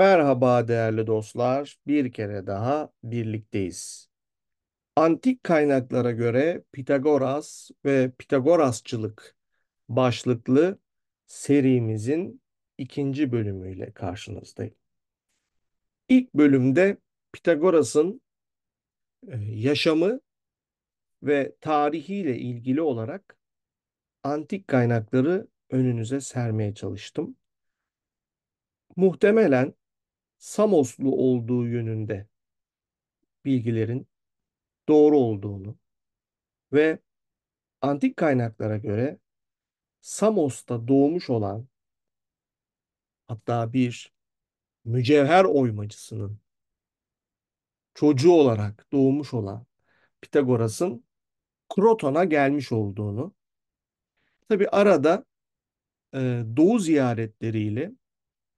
Merhaba değerli dostlar, bir kere daha birlikteyiz. Antik kaynaklara göre Pitagoras ve Pitagorasçılık başlıklı serimizin ikinci bölümüyle karşınızdayım. İlk bölümde Pitagoras'ın e, yaşamı ve tarihiyle ilgili olarak antik kaynakları önünüze sermeye çalıştım. Muhtemelen Samoslu olduğu yönünde bilgilerin doğru olduğunu ve antik kaynaklara göre Samos'ta doğmuş olan hatta bir mücevher oymacısının çocuğu olarak doğmuş olan Pitagoras'ın Kroton'a gelmiş olduğunu tabi arada e, doğu ziyaretleriyle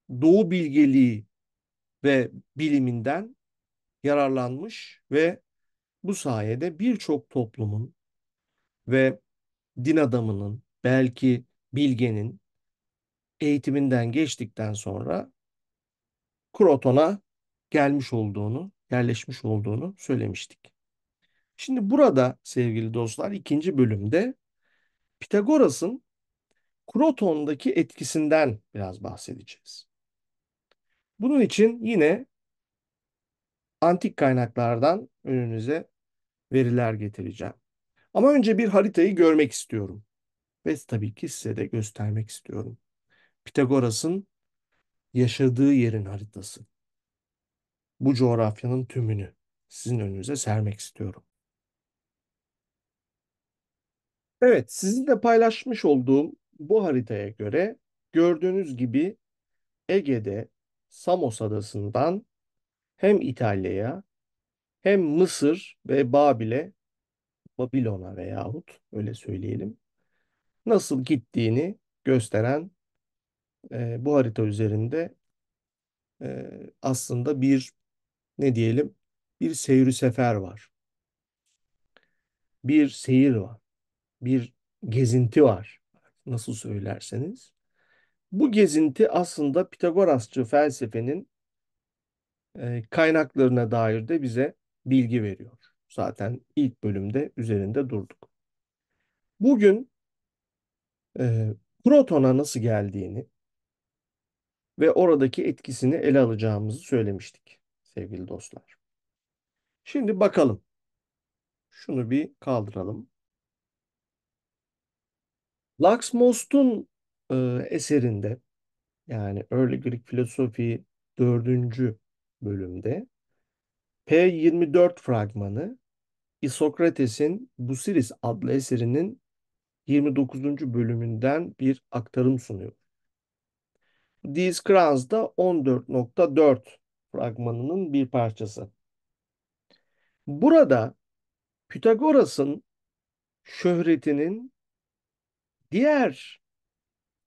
doğu bilgeliği ve biliminden yararlanmış ve bu sayede birçok toplumun ve din adamının belki bilgenin eğitiminden geçtikten sonra Kroton'a gelmiş olduğunu, yerleşmiş olduğunu söylemiştik. Şimdi burada sevgili dostlar ikinci bölümde Pitagoras'ın Kroton'daki etkisinden biraz bahsedeceğiz. Bunun için yine antik kaynaklardan önünüze veriler getireceğim. Ama önce bir haritayı görmek istiyorum. Ve tabii ki size de göstermek istiyorum. Pitagoras'ın yaşadığı yerin haritası. Bu coğrafyanın tümünü sizin önünüze sermek istiyorum. Evet, sizinle paylaşmış olduğum bu haritaya göre gördüğünüz gibi Ege'de Samos adasından hem İtalya'ya hem Mısır ve Babil'e Babilon'a veyahut öyle söyleyelim nasıl gittiğini gösteren e, bu harita üzerinde e, aslında bir ne diyelim bir seyri sefer var. Bir seyir var. Bir gezinti var. Nasıl söylerseniz. Bu gezinti aslında Pitagorasçı felsefenin e, kaynaklarına dair de bize bilgi veriyor. Zaten ilk bölümde üzerinde durduk. Bugün e, protona nasıl geldiğini ve oradaki etkisini ele alacağımızı söylemiştik sevgili dostlar. Şimdi bakalım. Şunu bir kaldıralım. Laxmost'un e, eserinde yani Early Greek Philosophy 4. bölümde P24 fragmanı İsokrates'in Busiris adlı eserinin 29. bölümünden bir aktarım sunuyor. These Crowns da 14.4 fragmanının bir parçası. Burada Pitagoras'ın şöhretinin diğer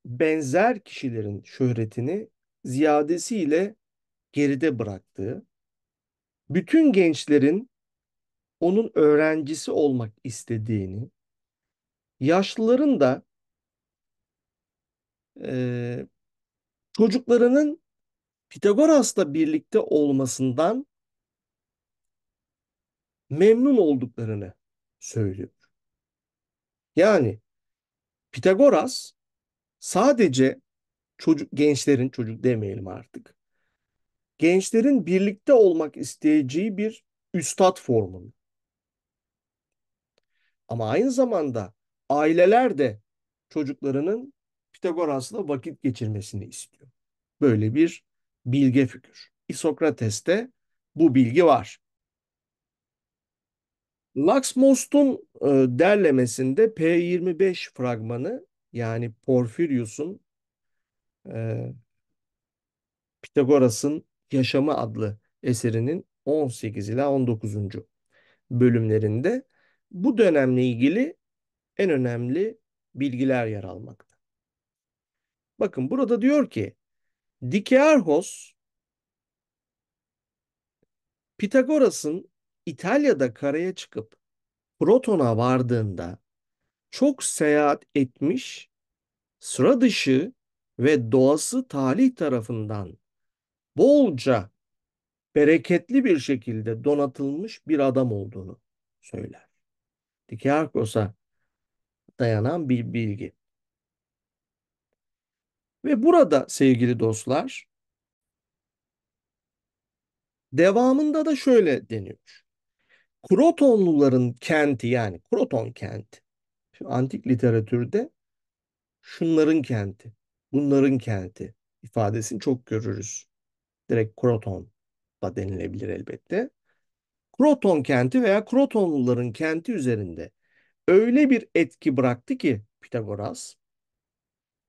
benzer kişilerin şöhretini ziyadesiyle geride bıraktığı, bütün gençlerin onun öğrencisi olmak istediğini, yaşlıların da e, çocuklarının Pitagoras'la birlikte olmasından memnun olduklarını söylüyor. Yani Pitagoras sadece çocuk gençlerin çocuk demeyelim artık. Gençlerin birlikte olmak isteyeceği bir üstad formunu. Ama aynı zamanda aileler de çocuklarının Pitagoras'la vakit geçirmesini istiyor. Böyle bir bilge fikir. İsokrates'te bu bilgi var. Laxmost'un e, derlemesinde P25 fragmanı yani Porfirius'un e, Pitagoras'ın Yaşamı adlı eserinin 18 ile 19. bölümlerinde bu dönemle ilgili en önemli bilgiler yer almakta. Bakın burada diyor ki Dikearhos Pitagoras'ın İtalya'da karaya çıkıp Proton'a vardığında çok seyahat etmiş, sıra dışı ve doğası talih tarafından bolca bereketli bir şekilde donatılmış bir adam olduğunu söyler. Dikiarkos'a dayanan bir bilgi. Ve burada sevgili dostlar devamında da şöyle deniyor. Krotonluların kenti yani Kroton kenti Şimdi antik literatürde şunların kenti, bunların kenti ifadesini çok görürüz. Direkt Kroton da denilebilir elbette. Kroton kenti veya Krotonluların kenti üzerinde öyle bir etki bıraktı ki Pitagoras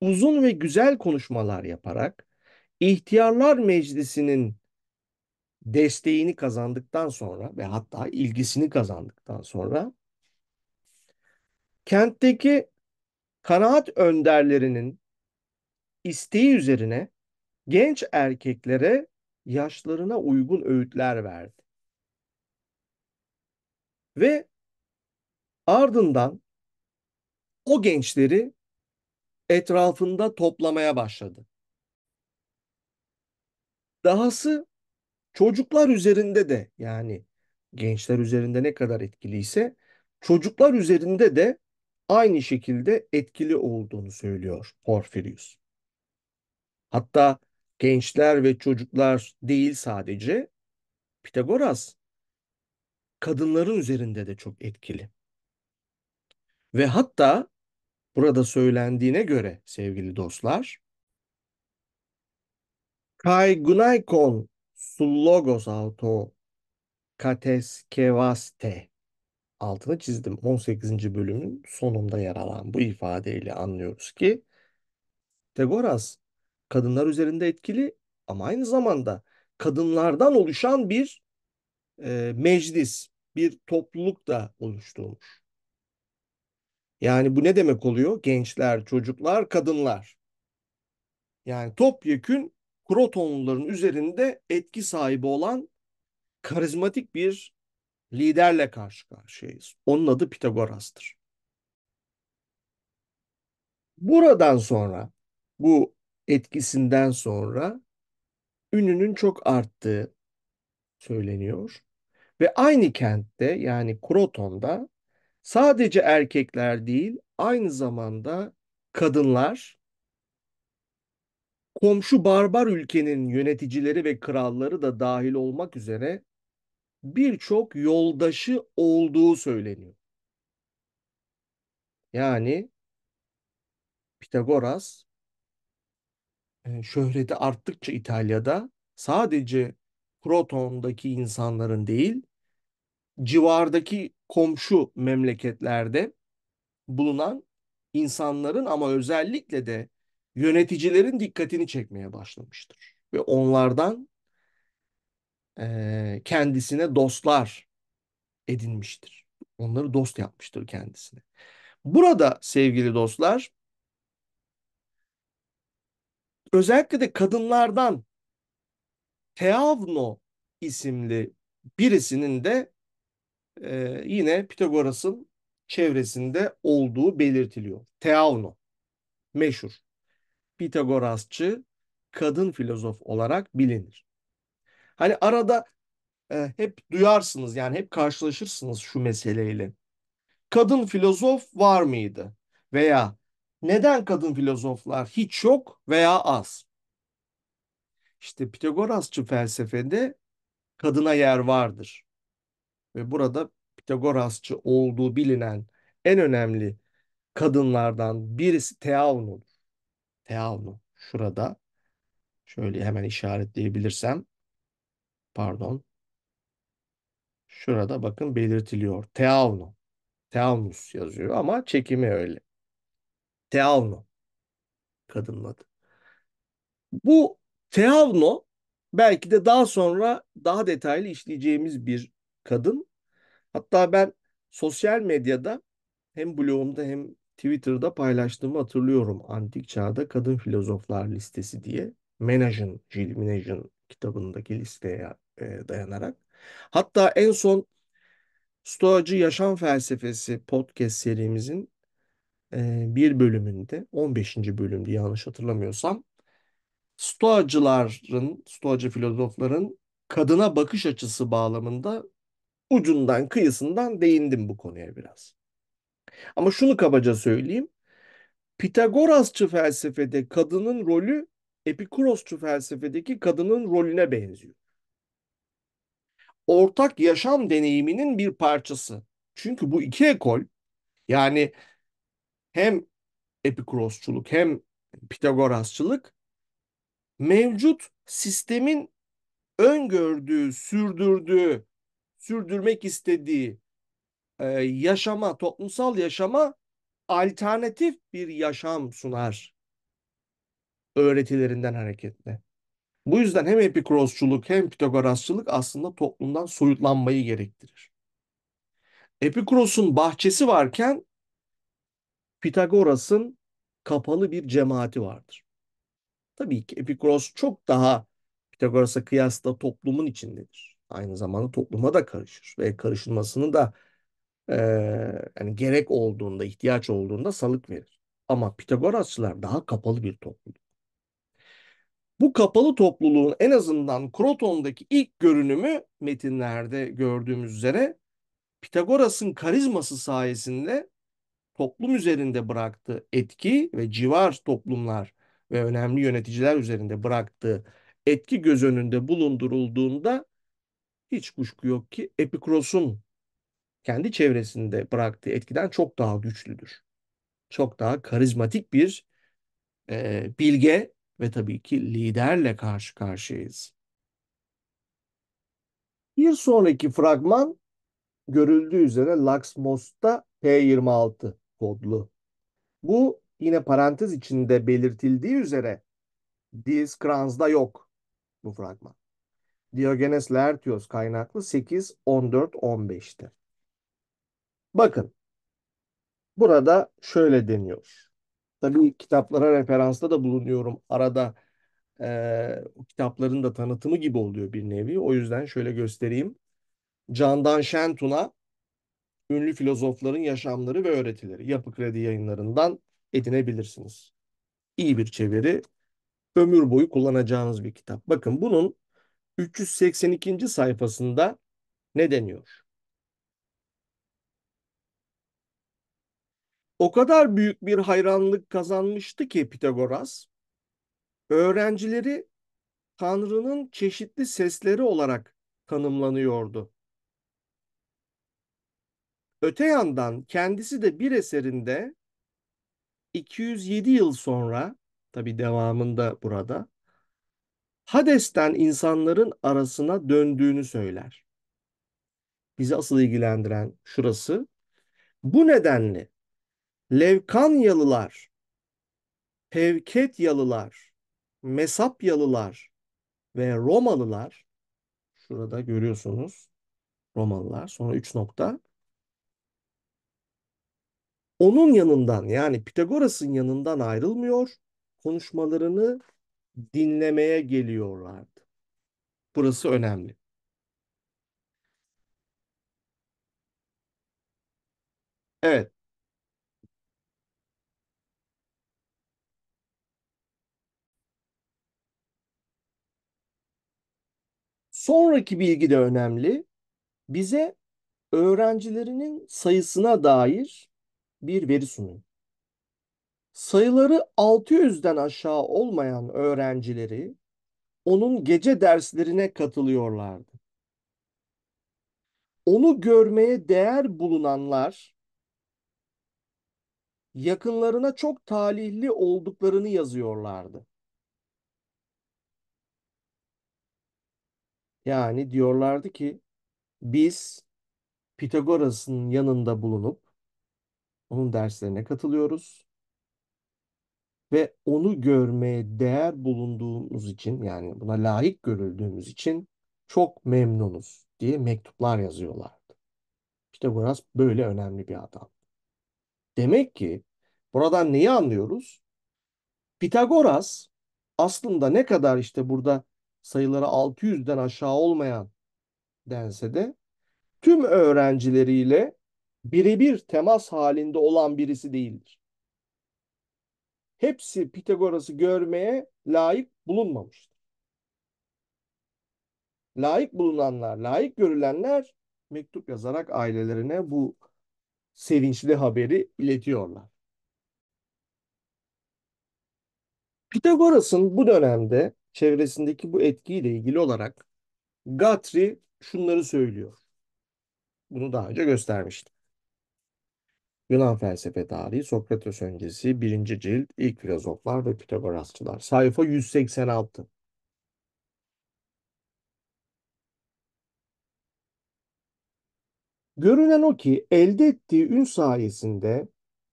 uzun ve güzel konuşmalar yaparak İhtiyarlar Meclisi'nin desteğini kazandıktan sonra ve hatta ilgisini kazandıktan sonra kentteki kanaat önderlerinin isteği üzerine genç erkeklere yaşlarına uygun öğütler verdi. Ve ardından o gençleri etrafında toplamaya başladı. Dahası çocuklar üzerinde de yani gençler üzerinde ne kadar etkiliyse çocuklar üzerinde de aynı şekilde etkili olduğunu söylüyor Porfirius. Hatta gençler ve çocuklar değil sadece Pitagoras kadınların üzerinde de çok etkili. Ve hatta burada söylendiğine göre sevgili dostlar Kai gunaikon sullogos auto kates kevaste altını çizdim. 18. bölümün sonunda yer alan bu ifadeyle anlıyoruz ki Tegoras kadınlar üzerinde etkili ama aynı zamanda kadınlardan oluşan bir e, meclis, bir topluluk da oluşturmuş. Yani bu ne demek oluyor? Gençler, çocuklar, kadınlar. Yani topyekün Krotonluların üzerinde etki sahibi olan karizmatik bir liderle karşı karşıyayız. Onun adı Pitagoras'tır. Buradan sonra bu etkisinden sonra ününün çok arttığı söyleniyor. Ve aynı kentte yani Kroton'da sadece erkekler değil aynı zamanda kadınlar komşu barbar ülkenin yöneticileri ve kralları da dahil olmak üzere birçok yoldaşı olduğu söyleniyor. Yani Pitagoras e, şöhreti arttıkça İtalya'da sadece Proton'daki insanların değil, civardaki komşu memleketlerde bulunan insanların ama özellikle de yöneticilerin dikkatini çekmeye başlamıştır. Ve onlardan kendisine dostlar edinmiştir. Onları dost yapmıştır kendisine. Burada sevgili dostlar özellikle de kadınlardan Teavno isimli birisinin de e, yine Pitagoras'ın çevresinde olduğu belirtiliyor. Teavno meşhur Pitagorasçı kadın filozof olarak bilinir. Hani arada e, hep duyarsınız yani hep karşılaşırsınız şu meseleyle. Kadın filozof var mıydı? Veya neden kadın filozoflar hiç yok veya az? İşte Pitagorasçı felsefede kadına yer vardır. Ve burada Pitagorasçı olduğu bilinen en önemli kadınlardan birisi Theaunu. Theaunu şurada şöyle hemen işaretleyebilirsem Pardon. Şurada bakın belirtiliyor. Teavno. Teavnus yazıyor ama çekimi öyle. Teavno. Kadının adı. Bu Teavno belki de daha sonra daha detaylı işleyeceğimiz bir kadın. Hatta ben sosyal medyada hem blogumda hem Twitter'da paylaştığımı hatırlıyorum. Antik Çağ'da Kadın Filozoflar Listesi diye. Menaj'ın, Jill Menaj'ın kitabındaki listeye e, dayanarak. Hatta en son Stoacı Yaşam Felsefesi podcast serimizin e, bir bölümünde, 15. bölümde yanlış hatırlamıyorsam, Stoacıların, Stoacı filozofların kadına bakış açısı bağlamında ucundan kıyısından değindim bu konuya biraz. Ama şunu kabaca söyleyeyim. Pitagorasçı felsefede kadının rolü Epikurosçu felsefedeki kadının rolüne benziyor ortak yaşam deneyiminin bir parçası. Çünkü bu iki ekol yani hem Epikurosçuluk hem Pitagorasçılık mevcut sistemin öngördüğü, sürdürdüğü, sürdürmek istediği e, yaşama, toplumsal yaşama alternatif bir yaşam sunar öğretilerinden hareketle. Bu yüzden hem Epikurosçuluk hem Pitagorasçılık aslında toplumdan soyutlanmayı gerektirir. Epikuros'un bahçesi varken Pitagoras'ın kapalı bir cemaati vardır. Tabii ki Epikuros çok daha Pitagoras'a kıyasla toplumun içindedir. Aynı zamanda topluma da karışır ve karışılmasını da e, yani gerek olduğunda, ihtiyaç olduğunda salık verir. Ama Pitagorasçılar daha kapalı bir toplumdur. Bu kapalı topluluğun en azından Kroton'daki ilk görünümü metinlerde gördüğümüz üzere Pitagoras'ın karizması sayesinde toplum üzerinde bıraktığı etki ve civar toplumlar ve önemli yöneticiler üzerinde bıraktığı etki göz önünde bulundurulduğunda hiç kuşku yok ki Epikros'un kendi çevresinde bıraktığı etkiden çok daha güçlüdür. Çok daha karizmatik bir e, bilge ve tabii ki liderle karşı karşıyayız. Bir sonraki fragman görüldüğü üzere Laxmos'ta P26 kodlu. Bu yine parantez içinde belirtildiği üzere Dieskranz'da yok bu fragman. Diogenes Laertios kaynaklı 8 14 15'te. Bakın burada şöyle deniyor tabii kitaplara referansta da bulunuyorum. Arada e, kitapların da tanıtımı gibi oluyor bir nevi. O yüzden şöyle göstereyim. Candan Şentun'a ünlü filozofların yaşamları ve öğretileri Yapı Kredi yayınlarından edinebilirsiniz. İyi bir çeviri, ömür boyu kullanacağınız bir kitap. Bakın bunun 382. sayfasında ne deniyor? o kadar büyük bir hayranlık kazanmıştı ki Pitagoras öğrencileri Tanrı'nın çeşitli sesleri olarak tanımlanıyordu. Öte yandan kendisi de bir eserinde 207 yıl sonra tabi devamında burada Hades'ten insanların arasına döndüğünü söyler. Bizi asıl ilgilendiren şurası. Bu nedenle Levkanyalılar, Pevketyalılar, Mesapyalılar ve Romalılar şurada görüyorsunuz Romalılar sonra 3 nokta onun yanından yani Pitagoras'ın yanından ayrılmıyor konuşmalarını dinlemeye geliyorlardı. Burası önemli. Evet. Sonraki bilgi de önemli. Bize öğrencilerinin sayısına dair bir veri sunuyor. Sayıları 600'den aşağı olmayan öğrencileri onun gece derslerine katılıyorlardı. Onu görmeye değer bulunanlar yakınlarına çok talihli olduklarını yazıyorlardı. Yani diyorlardı ki biz Pitagoras'ın yanında bulunup onun derslerine katılıyoruz ve onu görmeye değer bulunduğumuz için yani buna layık görüldüğümüz için çok memnunuz diye mektuplar yazıyorlardı. Pitagoras böyle önemli bir adam. Demek ki buradan neyi anlıyoruz? Pitagoras aslında ne kadar işte burada sayıları 600'den aşağı olmayan dense de tüm öğrencileriyle birebir temas halinde olan birisi değildir. Hepsi Pitagoras'ı görmeye layık bulunmamıştır. Layık bulunanlar, layık görülenler mektup yazarak ailelerine bu sevinçli haberi iletiyorlar. Pitagoras'ın bu dönemde çevresindeki bu etkiyle ilgili olarak Guthrie şunları söylüyor. Bunu daha önce göstermiştim. Yunan felsefe tarihi Sokrates öncesi Birinci cilt ilk filozoflar ve Pitagorasçılar sayfa 186. Görünen o ki elde ettiği ün sayesinde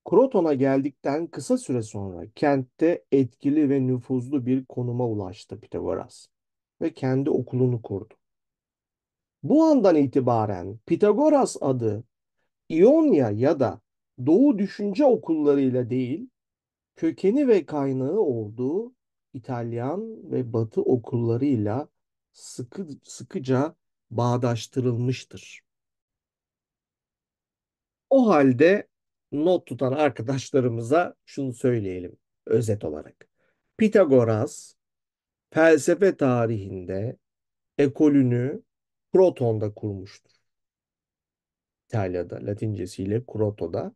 Kroton'a geldikten kısa süre sonra kentte etkili ve nüfuzlu bir konuma ulaştı Pitagoras ve kendi okulunu kurdu. Bu andan itibaren Pitagoras adı İonya ya da Doğu düşünce okullarıyla değil, kökeni ve kaynağı olduğu İtalyan ve Batı okullarıyla sıkı, sıkıca bağdaştırılmıştır. O halde not tutan arkadaşlarımıza şunu söyleyelim özet olarak. Pitagoras felsefe tarihinde ekolünü Kroton'da kurmuştur. İtalya'da, Latincesiyle Kroto'da.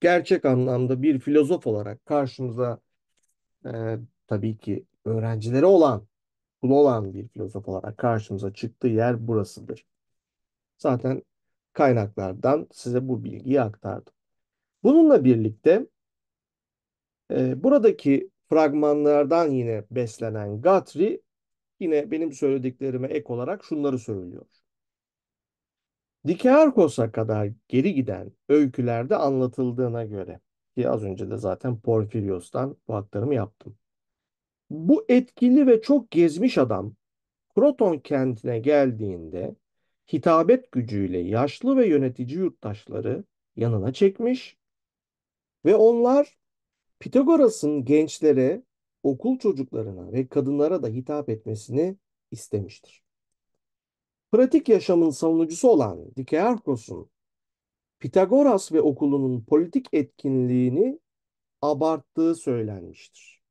Gerçek anlamda bir filozof olarak karşımıza e, tabii ki öğrencileri olan, kulu olan bir filozof olarak karşımıza çıktığı yer burasıdır. Zaten kaynaklardan size bu bilgiyi aktardım. Bununla birlikte e, buradaki fragmanlardan yine beslenen Guthrie yine benim söylediklerime ek olarak şunları söylüyor. Dikearkos'a kadar geri giden öykülerde anlatıldığına göre ki az önce de zaten Porfirios'tan bu aktarımı yaptım. Bu etkili ve çok gezmiş adam Kroton kentine geldiğinde hitabet gücüyle yaşlı ve yönetici yurttaşları yanına çekmiş ve onlar Pitagoras'ın gençlere, okul çocuklarına ve kadınlara da hitap etmesini istemiştir. Pratik yaşamın savunucusu olan Dikearchos'un Pitagoras ve okulunun politik etkinliğini abarttığı söylenmiştir.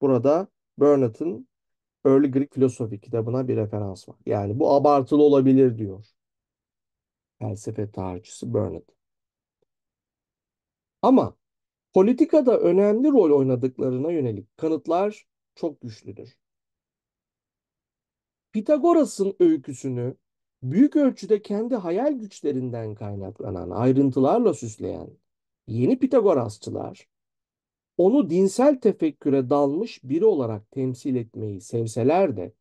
Burada Burnett'ın Early Greek Philosophy kitabına bir referans var. Yani bu abartılı olabilir diyor. Felsefe tarihçisi Burnett. Ama politikada önemli rol oynadıklarına yönelik kanıtlar çok güçlüdür. Pitagoras'ın öyküsünü büyük ölçüde kendi hayal güçlerinden kaynaklanan ayrıntılarla süsleyen yeni Pitagorasçılar onu dinsel tefekküre dalmış biri olarak temsil etmeyi sevseler de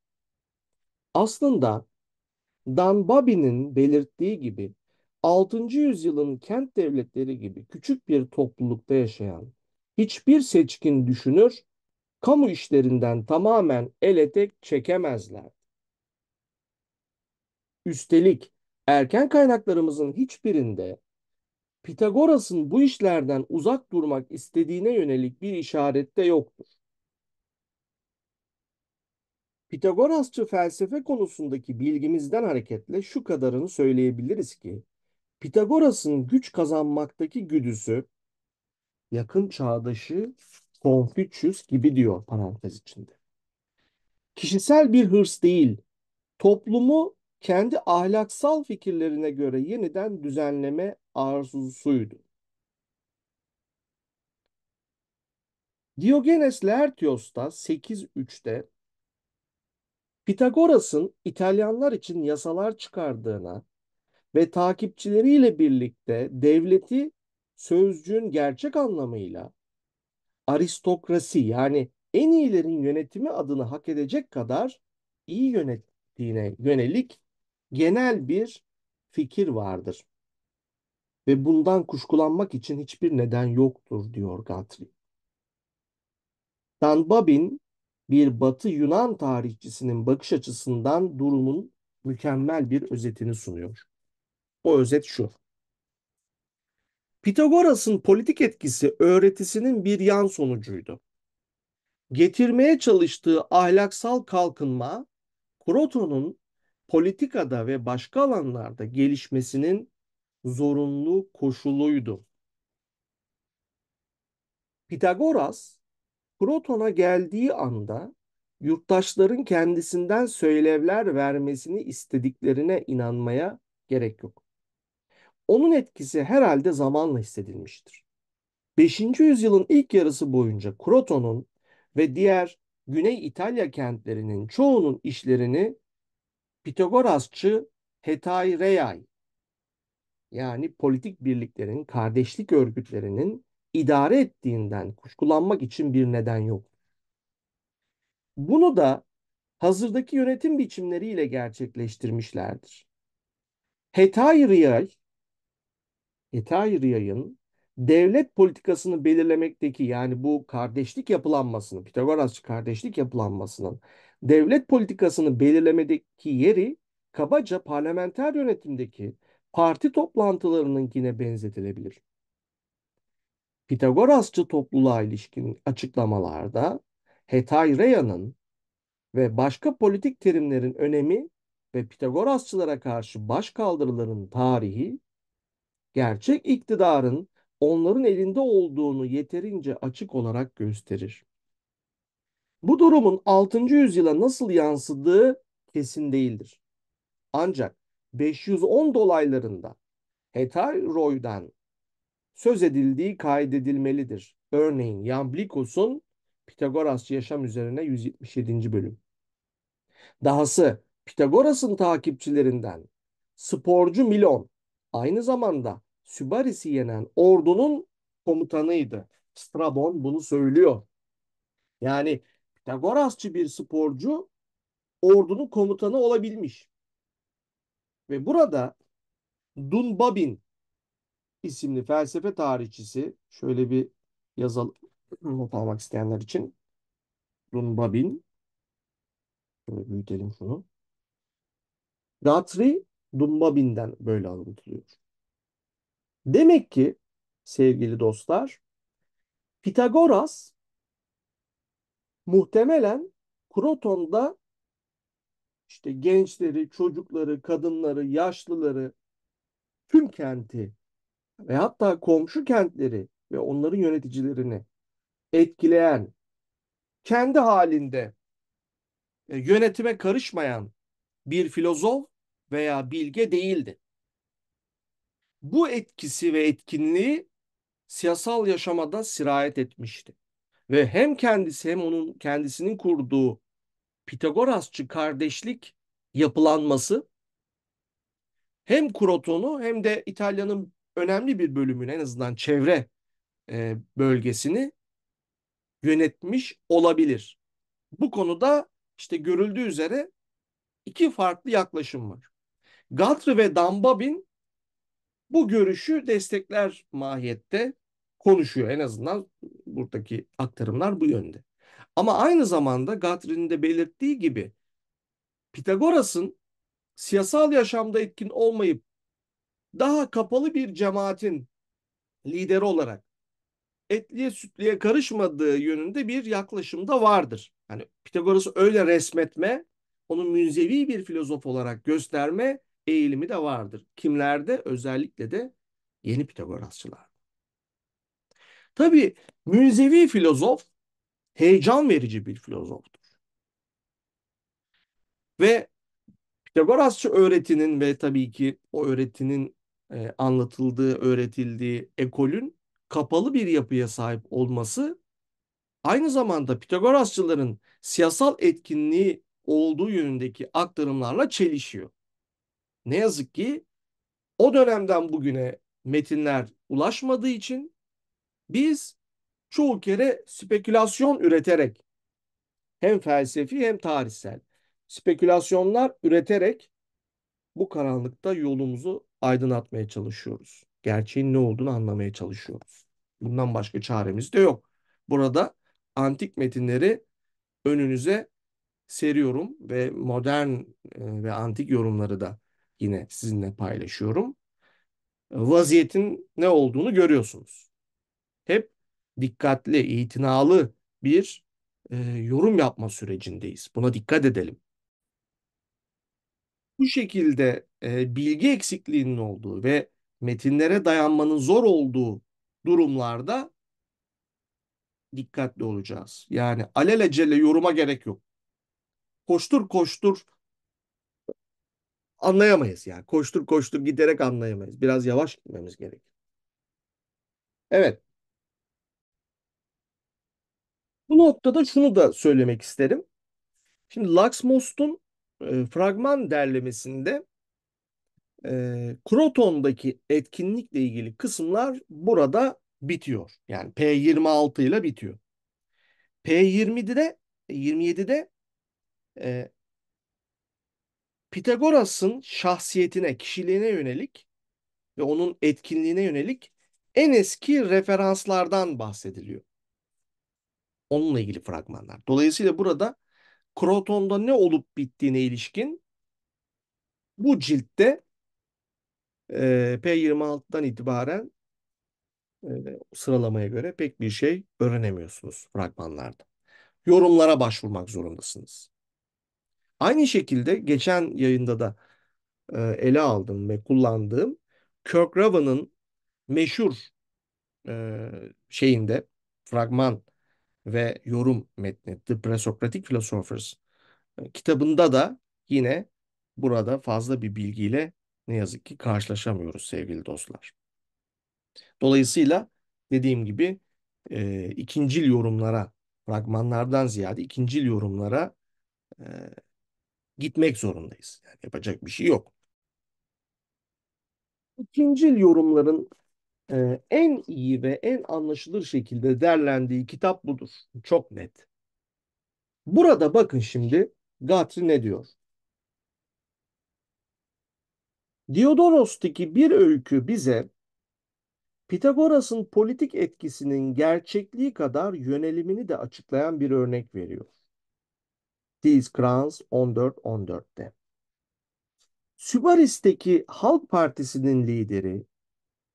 aslında Dan Babi'nin belirttiği gibi 6. yüzyılın kent devletleri gibi küçük bir toplulukta yaşayan hiçbir seçkin düşünür, kamu işlerinden tamamen el etek çekemezler. Üstelik erken kaynaklarımızın hiçbirinde Pitagoras'ın bu işlerden uzak durmak istediğine yönelik bir işaret de yoktur. Pitagorasçı felsefe konusundaki bilgimizden hareketle şu kadarını söyleyebiliriz ki Pitagoras'ın güç kazanmaktaki güdüsü yakın çağdaşı Konfüçyüs gibi diyor parantez içinde. Kişisel bir hırs değil, toplumu kendi ahlaksal fikirlerine göre yeniden düzenleme arzusuydu. Diogenes Laertios'ta 8.3'te Pitagoras'ın İtalyanlar için yasalar çıkardığına ve takipçileriyle birlikte devleti sözcüğün gerçek anlamıyla aristokrasi yani en iyilerin yönetimi adını hak edecek kadar iyi yönettiğine yönelik genel bir fikir vardır. Ve bundan kuşkulanmak için hiçbir neden yoktur diyor Guthrie. Dan Babin bir Batı Yunan tarihçisinin bakış açısından durumun mükemmel bir özetini sunuyor. O özet şu. Pitagoras'ın politik etkisi öğretisinin bir yan sonucuydu. Getirmeye çalıştığı ahlaksal kalkınma Kroton'un politikada ve başka alanlarda gelişmesinin zorunlu koşuluydu. Pitagoras, Kroton'a geldiği anda yurttaşların kendisinden söylevler vermesini istediklerine inanmaya gerek yok. Onun etkisi herhalde zamanla hissedilmiştir. 5. yüzyılın ilk yarısı boyunca Kroton'un ve diğer Güney İtalya kentlerinin çoğunun işlerini Pitagorasçı Hetaireyay yani politik birliklerin, kardeşlik örgütlerinin idare ettiğinden kuşkulanmak için bir neden yok. Bunu da hazırdaki yönetim biçimleriyle gerçekleştirmişlerdir. Hetairiyay Etay devlet politikasını belirlemekteki yani bu kardeşlik yapılanmasının, Pitagorasçı kardeşlik yapılanmasının devlet politikasını belirlemedeki yeri kabaca parlamenter yönetimdeki parti toplantılarınınkine benzetilebilir. Pitagorasçı topluluğa ilişkin açıklamalarda Hetayreya'nın ve başka politik terimlerin önemi ve Pitagorasçılara karşı başkaldırıların tarihi gerçek iktidarın onların elinde olduğunu yeterince açık olarak gösterir. Bu durumun 6. yüzyıla nasıl yansıdığı kesin değildir. Ancak 510 dolaylarında Hetaroy'dan söz edildiği kaydedilmelidir. Örneğin Yamblikos'un Pitagorasçı Yaşam üzerine 177. bölüm. Dahası Pitagoras'ın takipçilerinden sporcu Milon aynı zamanda Sübaris'i yenen ordunun komutanıydı. Strabon bunu söylüyor. Yani Pitagorasçı bir sporcu ordunun komutanı olabilmiş. Ve burada Dunbabin isimli felsefe tarihçisi şöyle bir yazalım not almak isteyenler için Dunbabin şöyle büyütelim şunu. Datri Dunbabin'den böyle alıntılıyor. Demek ki sevgili dostlar Pitagoras muhtemelen Kroton'da işte gençleri, çocukları, kadınları, yaşlıları, tüm kenti ve hatta komşu kentleri ve onların yöneticilerini etkileyen, kendi halinde e, yönetime karışmayan bir filozof veya bilge değildi. Bu etkisi ve etkinliği siyasal yaşamada sirayet etmişti. Ve hem kendisi hem onun kendisinin kurduğu Pitagorasçı kardeşlik yapılanması hem Kroton'u hem de İtalya'nın önemli bir bölümünü en azından çevre e, bölgesini yönetmiş olabilir. Bu konuda işte görüldüğü üzere iki farklı yaklaşım var. Gatri ve Dambabin bu görüşü destekler mahiyette konuşuyor. En azından buradaki aktarımlar bu yönde. Ama aynı zamanda Gatrin'in de belirttiği gibi Pitagoras'ın siyasal yaşamda etkin olmayıp daha kapalı bir cemaatin lideri olarak etliye sütliye karışmadığı yönünde bir yaklaşımda vardır. Hani Pitagoras'ı öyle resmetme, onu münzevi bir filozof olarak gösterme eğilimi de vardır. Kimlerde? Özellikle de yeni Pitagorasçılar. Tabi münzevi filozof heyecan verici bir filozoftur. Ve Pitagorasçı öğretinin ve tabii ki o öğretinin e, anlatıldığı, öğretildiği ekolün kapalı bir yapıya sahip olması aynı zamanda Pitagorasçıların siyasal etkinliği olduğu yönündeki aktarımlarla çelişiyor ne yazık ki o dönemden bugüne metinler ulaşmadığı için biz çoğu kere spekülasyon üreterek hem felsefi hem tarihsel spekülasyonlar üreterek bu karanlıkta yolumuzu aydınlatmaya çalışıyoruz. Gerçeğin ne olduğunu anlamaya çalışıyoruz. Bundan başka çaremiz de yok. Burada antik metinleri önünüze seriyorum ve modern e, ve antik yorumları da yine sizinle paylaşıyorum. Vaziyetin ne olduğunu görüyorsunuz. Hep dikkatli, itinalı bir e, yorum yapma sürecindeyiz. Buna dikkat edelim. Bu şekilde e, bilgi eksikliğinin olduğu ve metinlere dayanmanın zor olduğu durumlarda dikkatli olacağız. Yani alelacele yoruma gerek yok. Koştur koştur anlayamayız yani. Koştur koştur giderek anlayamayız. Biraz yavaş gitmemiz gerekir. Evet. Bu noktada şunu da söylemek isterim. Şimdi Laxmost'un e, fragman derlemesinde e, Croton'daki etkinlikle ilgili kısımlar burada bitiyor. Yani P26 ile bitiyor. P20'de 27'de e, Pitagoras'ın şahsiyetine, kişiliğine yönelik ve onun etkinliğine yönelik en eski referanslardan bahsediliyor. Onunla ilgili fragmanlar. Dolayısıyla burada Kroton'da ne olup bittiğine ilişkin bu ciltte e, P26'dan itibaren e, sıralamaya göre pek bir şey öğrenemiyorsunuz fragmanlarda. Yorumlara başvurmak zorundasınız. Aynı şekilde geçen yayında da e, ele aldım ve kullandığım Kirk Raven'ın meşhur e, şeyinde fragman ve yorum metni The Presocratic Philosophers e, kitabında da yine burada fazla bir bilgiyle ne yazık ki karşılaşamıyoruz sevgili dostlar. Dolayısıyla dediğim gibi e, ikincil yorumlara, fragmanlardan ziyade ikincil yorumlara e, gitmek zorundayız. Yani yapacak bir şey yok. İkincil yorumların e, en iyi ve en anlaşılır şekilde derlendiği kitap budur. Çok net. Burada bakın şimdi Gatri ne diyor? Diodoros'taki bir öykü bize Pitagoras'ın politik etkisinin gerçekliği kadar yönelimini de açıklayan bir örnek veriyor. These Crowns 14-14'te. Sübaris'teki Halk Partisi'nin lideri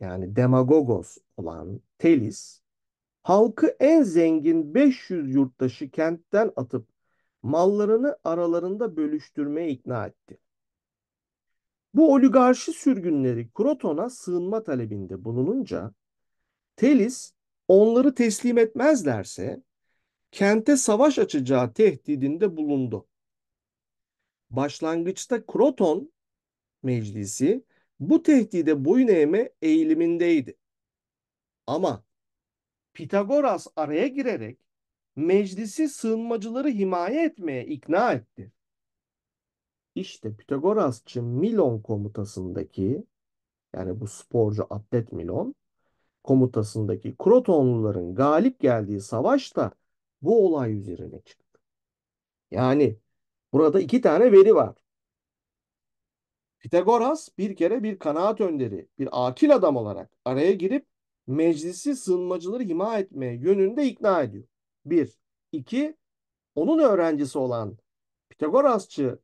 yani demagogos olan Telis, halkı en zengin 500 yurttaşı kentten atıp mallarını aralarında bölüştürmeye ikna etti. Bu oligarşi sürgünleri Kroton'a sığınma talebinde bulununca Telis onları teslim etmezlerse kente savaş açacağı tehdidinde bulundu. Başlangıçta Kroton meclisi bu tehdide boyun eğme eğilimindeydi. Ama Pitagoras araya girerek meclisi sığınmacıları himaye etmeye ikna etti. İşte Pitagorasçı Milon komutasındaki yani bu sporcu atlet Milon komutasındaki Krotonluların galip geldiği savaşta bu olay üzerine çıktı. Yani burada iki tane veri var. Pitagoras bir kere bir kanaat önderi, bir akil adam olarak araya girip meclisi sığınmacıları ima etme yönünde ikna ediyor. Bir. iki Onun öğrencisi olan Pitagorasçı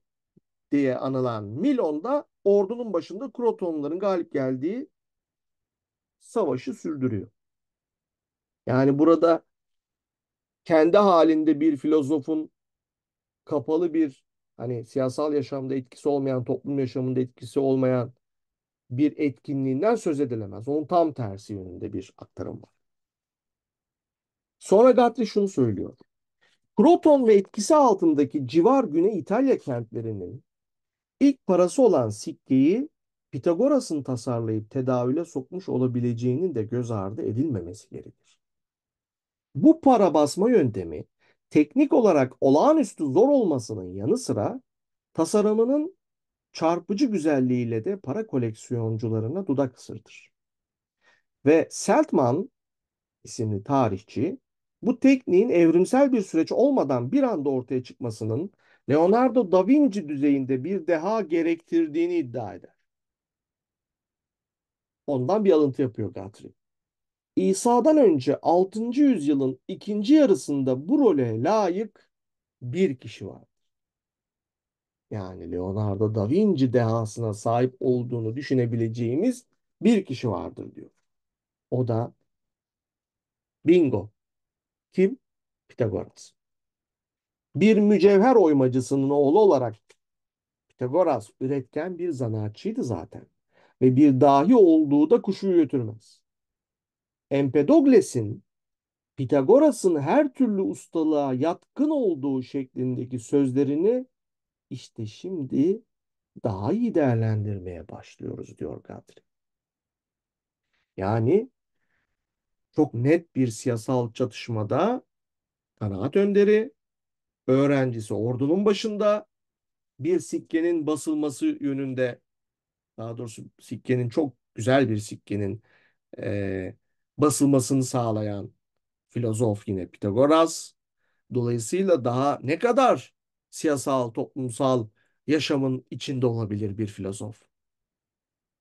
diye anılan Milon da ordunun başında Krotonların galip geldiği savaşı sürdürüyor. Yani burada kendi halinde bir filozofun kapalı bir hani siyasal yaşamda etkisi olmayan, toplum yaşamında etkisi olmayan bir etkinliğinden söz edilemez. Onun tam tersi yönünde bir aktarım var. Sonra Gatri şunu söylüyor. Kroton ve etkisi altındaki civar Güney İtalya kentlerinin ilk parası olan sikkeyi Pitagoras'ın tasarlayıp tedavüle sokmuş olabileceğinin de göz ardı edilmemesi gerekir. Bu para basma yöntemi teknik olarak olağanüstü zor olmasının yanı sıra tasarımının çarpıcı güzelliğiyle de para koleksiyoncularına dudak ısırtır. Ve Seltman isimli tarihçi bu tekniğin evrimsel bir süreç olmadan bir anda ortaya çıkmasının Leonardo da Vinci düzeyinde bir deha gerektirdiğini iddia eder. Ondan bir alıntı yapıyor Guthrie. İsa'dan önce 6. yüzyılın ikinci yarısında bu role layık bir kişi var. Yani Leonardo da Vinci dehasına sahip olduğunu düşünebileceğimiz bir kişi vardır diyor. O da bingo. Kim? Pitagoras. Bir mücevher oymacısının oğlu olarak Pitagoras üretken bir zanaatçıydı zaten. Ve bir dahi olduğu da kuşu götürmez. Empedokles'in Pitagoras'ın her türlü ustalığa yatkın olduğu şeklindeki sözlerini işte şimdi daha iyi değerlendirmeye başlıyoruz diyor Gadri. Yani çok net bir siyasal çatışmada kanaat önderi, öğrencisi ordunun başında bir sikkenin basılması yönünde daha doğrusu sikkenin çok güzel bir sikkenin e, basılmasını sağlayan filozof yine Pitagoras. Dolayısıyla daha ne kadar siyasal, toplumsal yaşamın içinde olabilir bir filozof?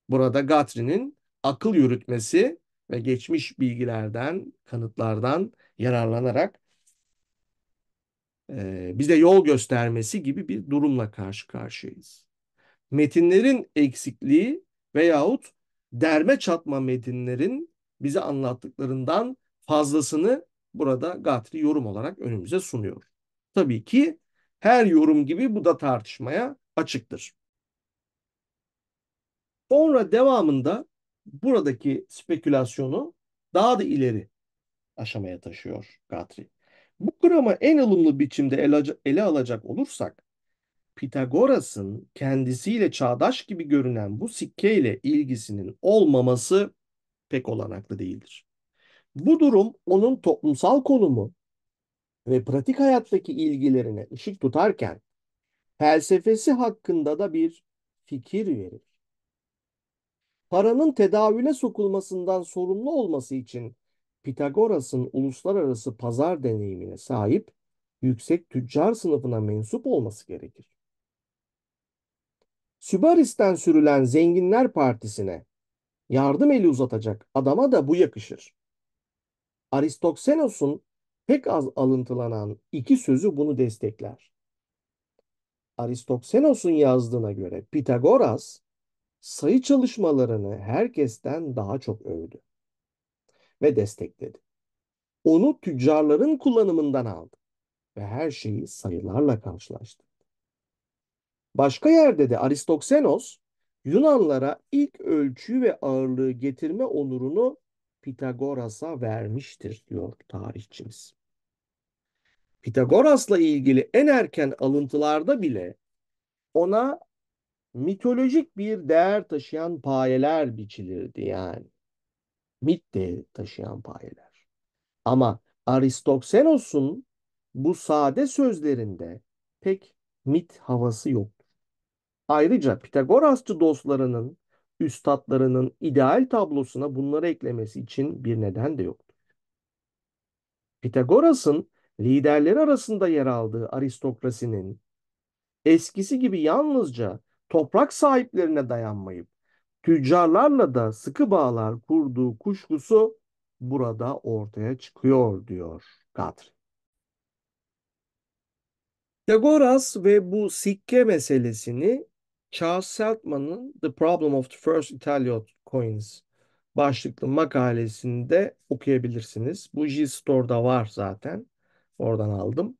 Burada Gatri'nin akıl yürütmesi ve geçmiş bilgilerden, kanıtlardan yararlanarak e, bize yol göstermesi gibi bir durumla karşı karşıyayız. Metinlerin eksikliği veyahut derme çatma metinlerin bize anlattıklarından fazlasını burada Gatri yorum olarak önümüze sunuyor. Tabii ki her yorum gibi bu da tartışmaya açıktır. Sonra devamında buradaki spekülasyonu daha da ileri aşamaya taşıyor Gatri. Bu kuramı en ılımlı biçimde ele, alacak olursak, Pitagoras'ın kendisiyle çağdaş gibi görünen bu sikkeyle ilgisinin olmaması pek olanaklı değildir. Bu durum onun toplumsal konumu ve pratik hayattaki ilgilerine ışık tutarken felsefesi hakkında da bir fikir verir. Paranın tedavüle sokulmasından sorumlu olması için Pitagoras'ın uluslararası pazar deneyimine sahip yüksek tüccar sınıfına mensup olması gerekir. Sübaris'ten sürülen Zenginler Partisi'ne yardım eli uzatacak adama da bu yakışır. Aristoksenos'un pek az alıntılanan iki sözü bunu destekler. Aristoksenos'un yazdığına göre Pitagoras sayı çalışmalarını herkesten daha çok övdü ve destekledi. Onu tüccarların kullanımından aldı ve her şeyi sayılarla karşılaştı. Başka yerde de Aristoksenos Yunanlara ilk ölçüyü ve ağırlığı getirme onurunu Pitagoras'a vermiştir diyor tarihçimiz. Pitagoras'la ilgili en erken alıntılarda bile ona mitolojik bir değer taşıyan payeler biçilirdi yani. Mit değeri taşıyan payeler. Ama Aristoksenos'un bu sade sözlerinde pek mit havası yok. Ayrıca Pitagorasçı dostlarının üstadlarının ideal tablosuna bunları eklemesi için bir neden de yoktur. Pitagoras'ın liderleri arasında yer aldığı aristokrasinin eskisi gibi yalnızca toprak sahiplerine dayanmayıp tüccarlarla da sıkı bağlar kurduğu kuşkusu burada ortaya çıkıyor diyor Kadri. Pitagoras ve bu sikke meselesini Charles Seltman'ın The Problem of the First Italian Coins başlıklı makalesinde okuyabilirsiniz. Bu G-Store'da var zaten. Oradan aldım.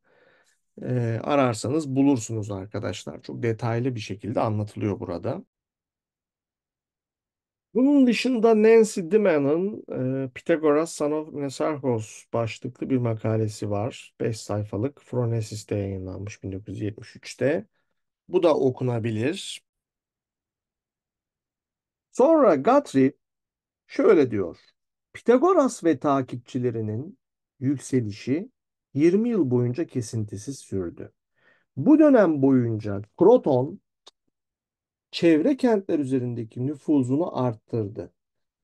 Ee, ararsanız bulursunuz arkadaşlar. Çok detaylı bir şekilde anlatılıyor burada. Bunun dışında Nancy Diman'ın e, Pythagoras Son of Nesarchos başlıklı bir makalesi var. 5 sayfalık Fronesis'te yayınlanmış 1973'te. Bu da okunabilir. Sonra Guthrie şöyle diyor. Pitagoras ve takipçilerinin yükselişi 20 yıl boyunca kesintisiz sürdü. Bu dönem boyunca Kroton çevre kentler üzerindeki nüfuzunu arttırdı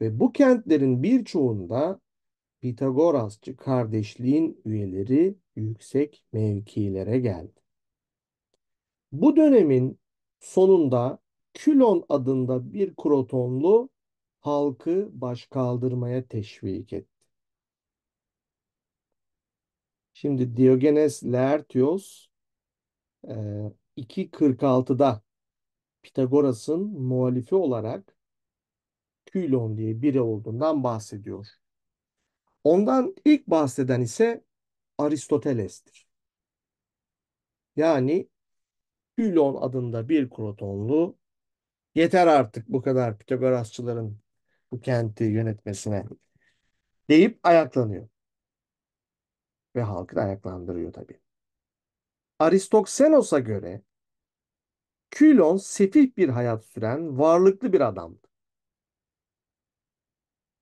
ve bu kentlerin birçoğunda Pitagorasçı kardeşliğin üyeleri yüksek mevkilere geldi. Bu dönemin sonunda Külon adında bir Krotonlu halkı başkaldırmaya teşvik etti. Şimdi Diogenes Laertios 2.46'da e, Pitagoras'ın muhalifi olarak Külon diye biri olduğundan bahsediyor. Ondan ilk bahseden ise Aristoteles'tir. Yani Külon adında bir Krotonlu Yeter artık bu kadar Pitagorasçıların bu kenti yönetmesine deyip ayaklanıyor. Ve halkı da ayaklandırıyor tabii. Aristoksenos'a göre Külon sefih bir hayat süren varlıklı bir adamdı.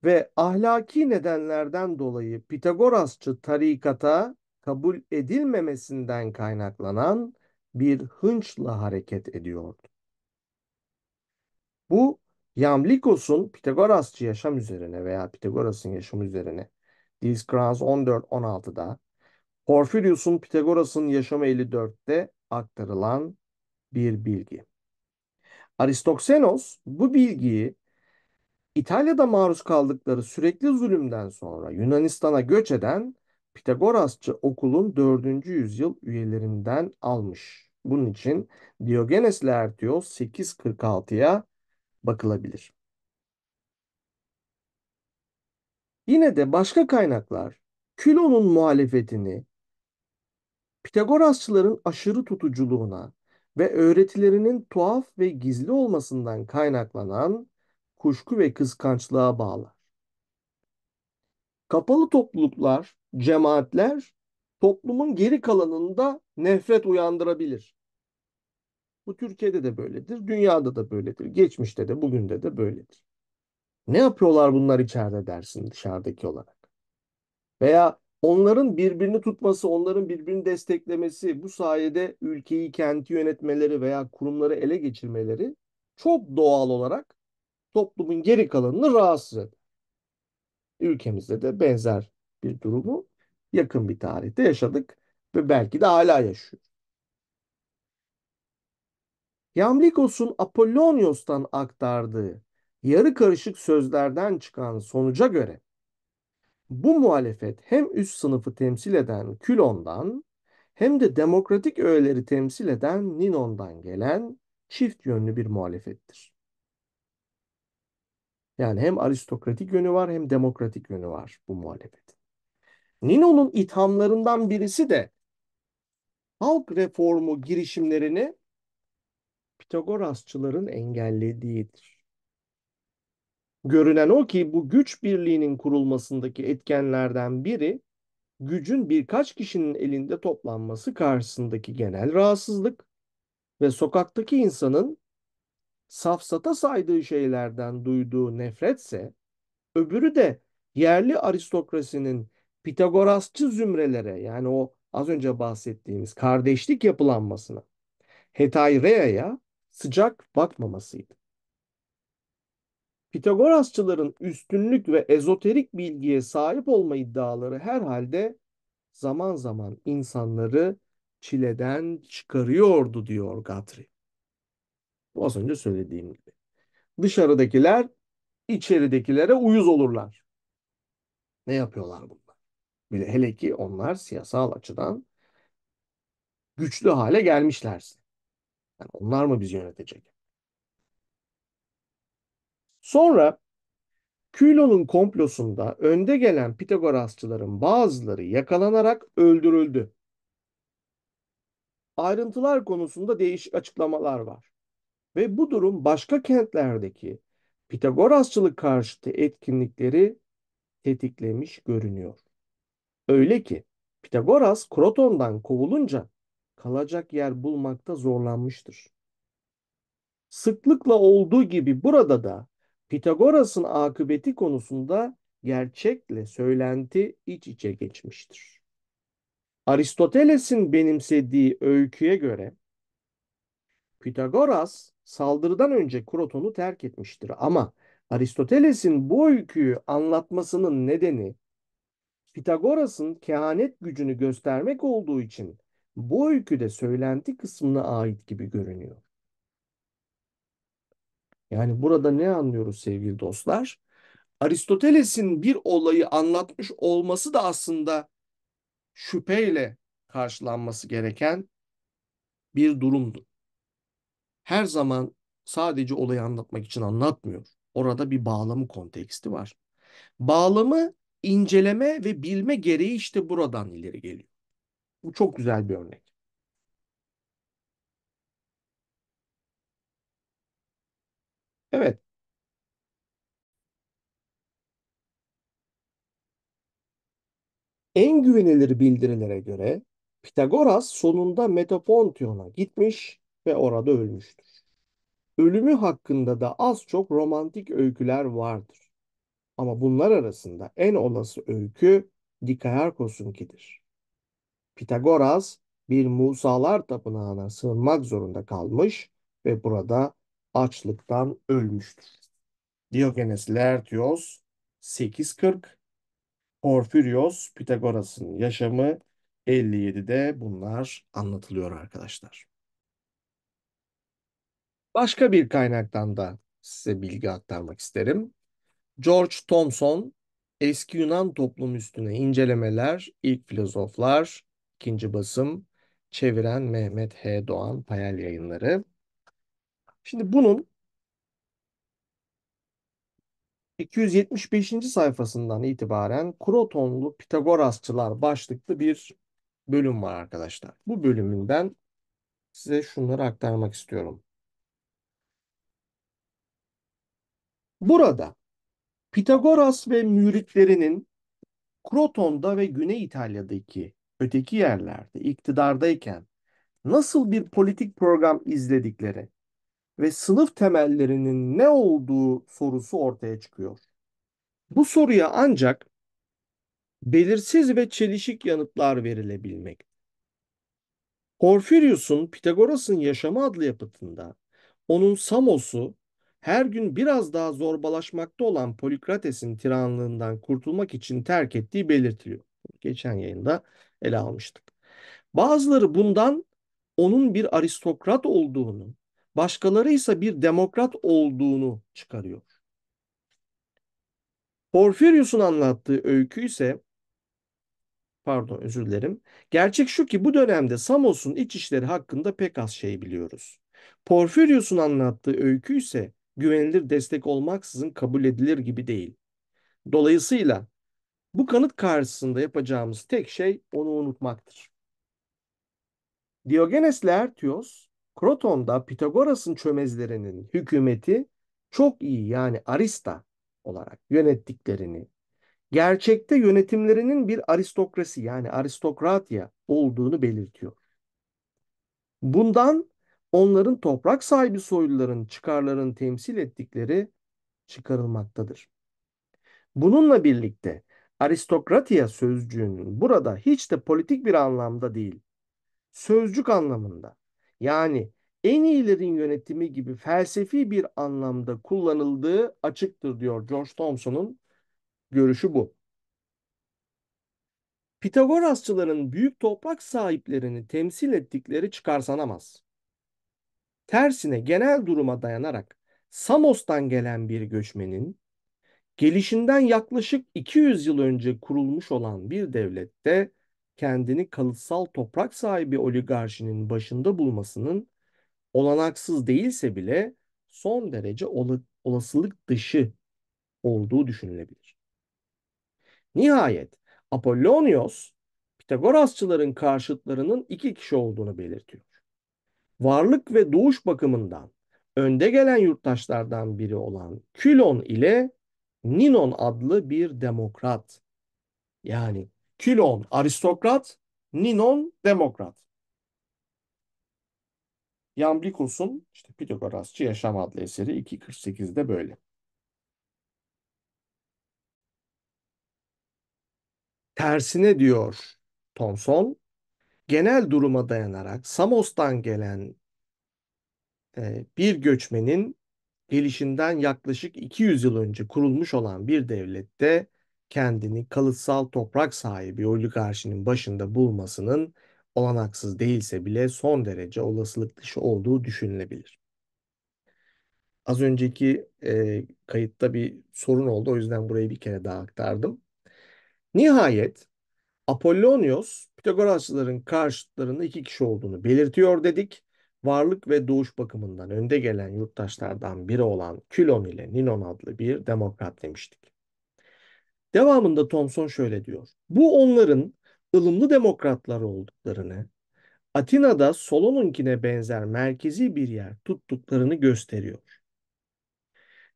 Ve ahlaki nedenlerden dolayı Pitagorasçı tarikata kabul edilmemesinden kaynaklanan bir hınçla hareket ediyordu. Bu Yamlikos'un Pitagorasçı yaşam üzerine veya Pitagoras'ın yaşamı üzerine Dioscrans 14-16'da Porfirius'un Pitagoras'ın yaşamı 54'te aktarılan bir bilgi. Aristoxenos bu bilgiyi İtalya'da maruz kaldıkları sürekli zulümden sonra Yunanistan'a göç eden Pitagorasçı okulun 4. yüzyıl üyelerinden almış. Bunun için Diogenes Laertios 846'ya bakılabilir. Yine de başka kaynaklar Külon'un muhalefetini Pitagorasçıların aşırı tutuculuğuna ve öğretilerinin tuhaf ve gizli olmasından kaynaklanan kuşku ve kıskançlığa bağlar. Kapalı topluluklar, cemaatler toplumun geri kalanında nefret uyandırabilir. Bu Türkiye'de de böyledir, dünyada da böyledir, geçmişte de, bugünde de böyledir. Ne yapıyorlar bunlar içeride dersin dışarıdaki olarak? Veya onların birbirini tutması, onların birbirini desteklemesi, bu sayede ülkeyi, kenti yönetmeleri veya kurumları ele geçirmeleri çok doğal olarak toplumun geri kalanını rahatsız eder. Ülkemizde de benzer bir durumu yakın bir tarihte yaşadık ve belki de hala yaşıyoruz. Yamlikos'un Apollonios'tan aktardığı yarı karışık sözlerden çıkan sonuca göre bu muhalefet hem üst sınıfı temsil eden Külon'dan hem de demokratik öğeleri temsil eden Ninon'dan gelen çift yönlü bir muhalefettir. Yani hem aristokratik yönü var hem demokratik yönü var bu muhalefetin. Nino'nun ithamlarından birisi de halk reformu girişimlerini Pitagorasçıların engellediğidir. Görünen o ki bu güç birliğinin kurulmasındaki etkenlerden biri gücün birkaç kişinin elinde toplanması karşısındaki genel rahatsızlık ve sokaktaki insanın safsata saydığı şeylerden duyduğu nefretse öbürü de yerli aristokrasinin Pitagorasçı zümrelere yani o az önce bahsettiğimiz kardeşlik yapılanmasına, hetaireaya sıcak bakmamasıydı. Pitagorasçıların üstünlük ve ezoterik bilgiye sahip olma iddiaları herhalde zaman zaman insanları çileden çıkarıyordu diyor Gatri. Bu az önce söylediğim gibi. Dışarıdakiler içeridekilere uyuz olurlar. Ne yapıyorlar bunlar? Bile hele ki onlar siyasal açıdan güçlü hale gelmişlerse. Yani onlar mı bizi yönetecek? Sonra Külo'nun komplosunda önde gelen Pitagorasçıların bazıları yakalanarak öldürüldü. Ayrıntılar konusunda değişik açıklamalar var. Ve bu durum başka kentlerdeki Pitagorasçılık karşıtı etkinlikleri tetiklemiş görünüyor. Öyle ki Pitagoras Kroton'dan kovulunca kalacak yer bulmakta zorlanmıştır. Sıklıkla olduğu gibi burada da Pitagoras'ın akıbeti konusunda gerçekle söylenti iç içe geçmiştir. Aristoteles'in benimsediği öyküye göre Pitagoras saldırıdan önce Kroton'u terk etmiştir ama Aristoteles'in bu öyküyü anlatmasının nedeni Pitagoras'ın kehanet gücünü göstermek olduğu için bu öyküde söylenti kısmına ait gibi görünüyor. Yani burada ne anlıyoruz sevgili dostlar? Aristoteles'in bir olayı anlatmış olması da aslında şüpheyle karşılanması gereken bir durumdu. Her zaman sadece olayı anlatmak için anlatmıyor. Orada bir bağlamı konteksti var. Bağlamı inceleme ve bilme gereği işte buradan ileri geliyor. Bu çok güzel bir örnek. Evet. En güvenilir bildirilere göre Pitagoras sonunda Metapontion'a gitmiş ve orada ölmüştür. Ölümü hakkında da az çok romantik öyküler vardır. Ama bunlar arasında en olası öykü Dikayarkos'unkidir. Pitagoras bir Musalar tapınağına sığınmak zorunda kalmış ve burada açlıktan ölmüştür. Diogenes Laertios 840 Porfirios Pitagoras'ın yaşamı 57'de bunlar anlatılıyor arkadaşlar. Başka bir kaynaktan da size bilgi aktarmak isterim. George Thomson, eski Yunan toplum üstüne incelemeler, ilk filozoflar, İkinci basım çeviren Mehmet H. Doğan Payal Yayınları. Şimdi bunun 275. sayfasından itibaren Krotonlu Pitagorasçılar başlıklı bir bölüm var arkadaşlar. Bu bölümünden size şunları aktarmak istiyorum. Burada Pitagoras ve müritlerinin Kroton'da ve Güney İtalya'daki öteki yerlerde iktidardayken nasıl bir politik program izledikleri ve sınıf temellerinin ne olduğu sorusu ortaya çıkıyor. Bu soruya ancak belirsiz ve çelişik yanıtlar verilebilmek. Porfirius'un Pitagoras'ın Yaşamı adlı yapıtında onun Samos'u her gün biraz daha zorbalaşmakta olan Polikrates'in tiranlığından kurtulmak için terk ettiği belirtiliyor. Geçen yayında ele almıştık. Bazıları bundan onun bir aristokrat olduğunu, başkaları ise bir demokrat olduğunu çıkarıyor. Porfirius'un anlattığı öykü ise pardon özür dilerim. Gerçek şu ki bu dönemde Samos'un iç işleri hakkında pek az şey biliyoruz. Porfirius'un anlattığı öykü ise güvenilir destek olmaksızın kabul edilir gibi değil. Dolayısıyla bu kanıt karşısında yapacağımız tek şey onu unutmaktır. Diogenes Laertios, Kroton'da Pitagoras'ın çömezlerinin hükümeti çok iyi yani arista olarak yönettiklerini, gerçekte yönetimlerinin bir aristokrasi yani aristokratya olduğunu belirtiyor. Bundan onların toprak sahibi soyluların çıkarlarını temsil ettikleri çıkarılmaktadır. Bununla birlikte aristokratiya sözcüğünün burada hiç de politik bir anlamda değil, sözcük anlamında yani en iyilerin yönetimi gibi felsefi bir anlamda kullanıldığı açıktır diyor George Thompson'un görüşü bu. Pitagorasçıların büyük toprak sahiplerini temsil ettikleri çıkarsanamaz. Tersine genel duruma dayanarak Samos'tan gelen bir göçmenin Gelişinden yaklaşık 200 yıl önce kurulmuş olan bir devlette kendini kalıtsal toprak sahibi oligarşinin başında bulmasının olanaksız değilse bile son derece olasılık dışı olduğu düşünülebilir. Nihayet Apollonios Pitagorasçıların karşıtlarının iki kişi olduğunu belirtiyor. Varlık ve doğuş bakımından önde gelen yurttaşlardan biri olan Külon ile Ninon adlı bir demokrat. Yani Kilon aristokrat, Ninon demokrat. Yamblikos'un işte Pitagorasçı Yaşam adlı eseri 2.48'de böyle. Tersine diyor Thomson, genel duruma dayanarak Samos'tan gelen e, bir göçmenin gelişinden yaklaşık 200 yıl önce kurulmuş olan bir devlette kendini kalıtsal toprak sahibi oligarşinin başında bulmasının olanaksız değilse bile son derece olasılık dışı olduğu düşünülebilir. Az önceki e, kayıtta bir sorun oldu o yüzden burayı bir kere daha aktardım. Nihayet Apollonios Pitagorasçıların karşıtlarında iki kişi olduğunu belirtiyor dedik varlık ve doğuş bakımından önde gelen yurttaşlardan biri olan Kilon ile Ninon adlı bir demokrat demiştik. Devamında Thomson şöyle diyor. Bu onların ılımlı demokratlar olduklarını, Atina'da Solon'unkine benzer merkezi bir yer tuttuklarını gösteriyor.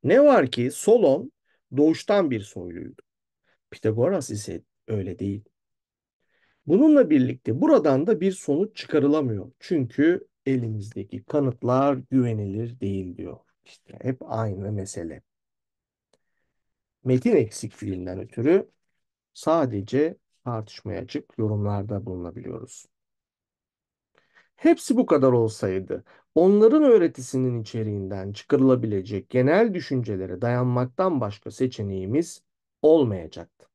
Ne var ki Solon doğuştan bir soyluydu. Pitagoras ise öyle değil. Bununla birlikte buradan da bir sonuç çıkarılamıyor. Çünkü elimizdeki kanıtlar güvenilir değil diyor. İşte hep aynı mesele. Metin eksikliğinden ötürü sadece tartışmaya açık yorumlarda bulunabiliyoruz. Hepsi bu kadar olsaydı, onların öğretisinin içeriğinden çıkarılabilecek genel düşüncelere dayanmaktan başka seçeneğimiz olmayacaktı.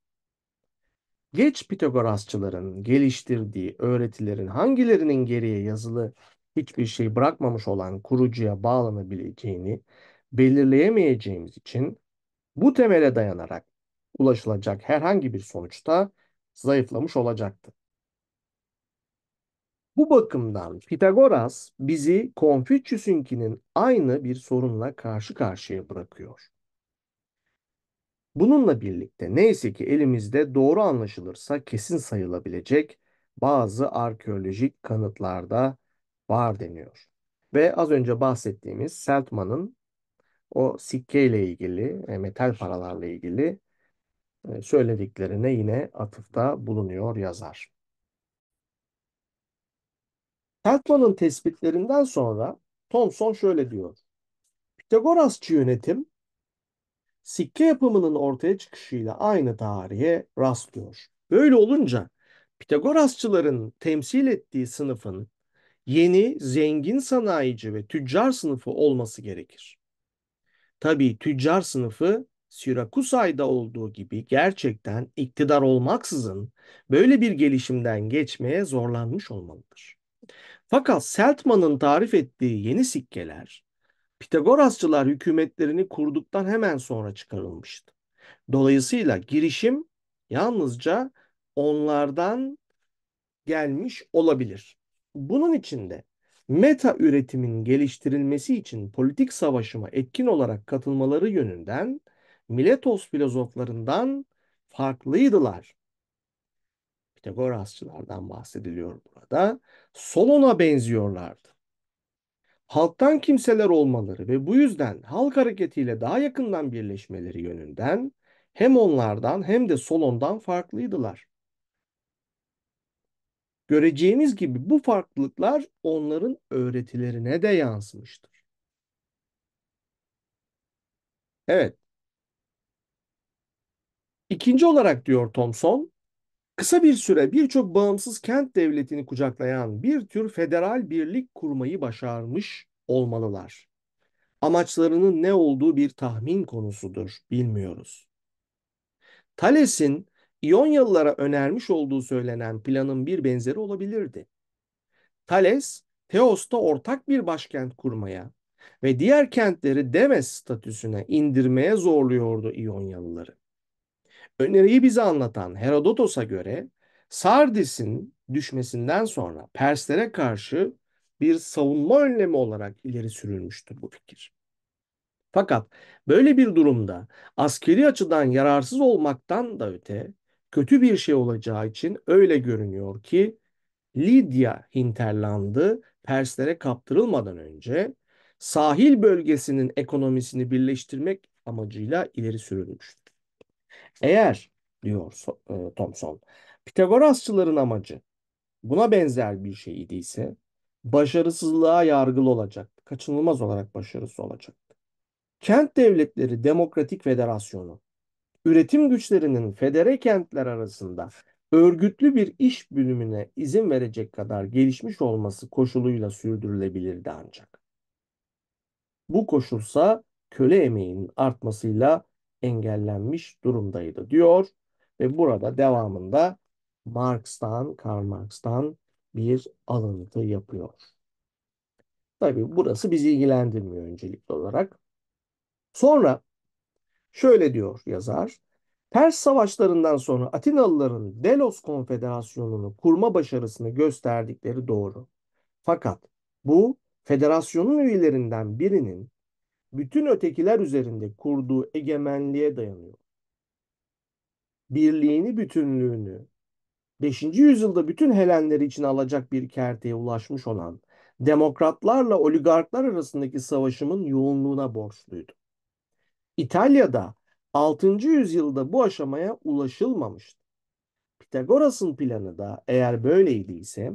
Geç Pitagorasçıların geliştirdiği öğretilerin hangilerinin geriye yazılı hiçbir şey bırakmamış olan kurucuya bağlanabileceğini belirleyemeyeceğimiz için bu temele dayanarak ulaşılacak herhangi bir sonuçta zayıflamış olacaktı. Bu bakımdan Pitagoras bizi Konfüçyüs'ünkinin aynı bir sorunla karşı karşıya bırakıyor. Bununla birlikte neyse ki elimizde doğru anlaşılırsa kesin sayılabilecek bazı arkeolojik kanıtlarda var deniyor. Ve az önce bahsettiğimiz Seltman'ın o sikkeyle ilgili, e, metal paralarla ilgili e, söylediklerine yine atıfta bulunuyor yazar. Seltman'ın tespitlerinden sonra Thomson şöyle diyor. Pitagorasçı yönetim sikke yapımının ortaya çıkışıyla aynı tarihe rastlıyor. Böyle olunca Pitagorasçıların temsil ettiği sınıfın yeni zengin sanayici ve tüccar sınıfı olması gerekir. Tabii tüccar sınıfı Syrakusa'da olduğu gibi gerçekten iktidar olmaksızın böyle bir gelişimden geçmeye zorlanmış olmalıdır. Fakat Seltman'ın tarif ettiği yeni sikkeler Pitagorasçılar hükümetlerini kurduktan hemen sonra çıkarılmıştı. Dolayısıyla girişim yalnızca onlardan gelmiş olabilir. Bunun içinde meta üretimin geliştirilmesi için politik savaşıma etkin olarak katılmaları yönünden Miletos filozoflarından farklıydılar. Pitagorasçılardan bahsediliyor burada. Solon'a benziyorlardı. Halktan kimseler olmaları ve bu yüzden halk hareketiyle daha yakından birleşmeleri yönünden hem onlardan hem de Solon'dan farklıydılar. Göreceğimiz gibi bu farklılıklar onların öğretilerine de yansımıştır. Evet. İkinci olarak diyor Thomson, kısa bir süre birçok bağımsız kent devletini kucaklayan bir tür federal birlik kurmayı başarmış olmalılar. Amaçlarının ne olduğu bir tahmin konusudur, bilmiyoruz. Thales'in İyonyalılara önermiş olduğu söylenen planın bir benzeri olabilirdi. Thales, Teos'ta ortak bir başkent kurmaya ve diğer kentleri Demes statüsüne indirmeye zorluyordu İyonyalıları. Öneriyi bize anlatan Herodotos'a göre Sardis'in düşmesinden sonra Perslere karşı bir savunma önlemi olarak ileri sürülmüştür bu fikir. Fakat böyle bir durumda askeri açıdan yararsız olmaktan da öte kötü bir şey olacağı için öyle görünüyor ki Lidya hinterlandı Perslere kaptırılmadan önce sahil bölgesinin ekonomisini birleştirmek amacıyla ileri sürülmüştür. Eğer diyor e, Thomson, Pitagorasçıların amacı buna benzer bir şey idiyse başarısızlığa yargılı olacak, kaçınılmaz olarak başarısız olacak. Kent devletleri demokratik federasyonu üretim güçlerinin federe kentler arasında örgütlü bir iş bölümüne izin verecek kadar gelişmiş olması koşuluyla sürdürülebilirdi ancak. Bu koşulsa köle emeğinin artmasıyla engellenmiş durumdaydı diyor ve burada devamında Marx'tan, Karl Marx'tan bir alıntı yapıyor. Tabii burası bizi ilgilendirmiyor öncelikli olarak. Sonra Şöyle diyor yazar. Pers savaşlarından sonra Atinalıların Delos Konfederasyonu'nu kurma başarısını gösterdikleri doğru. Fakat bu federasyonun üyelerinden birinin bütün ötekiler üzerinde kurduğu egemenliğe dayanıyor. Birliğini, bütünlüğünü 5. yüzyılda bütün Helenler için alacak bir kerteye ulaşmış olan demokratlarla oligarklar arasındaki savaşımın yoğunluğuna borçluydu. İtalya'da 6. yüzyılda bu aşamaya ulaşılmamıştı. Pitagoras'ın planı da eğer böyleydiyse,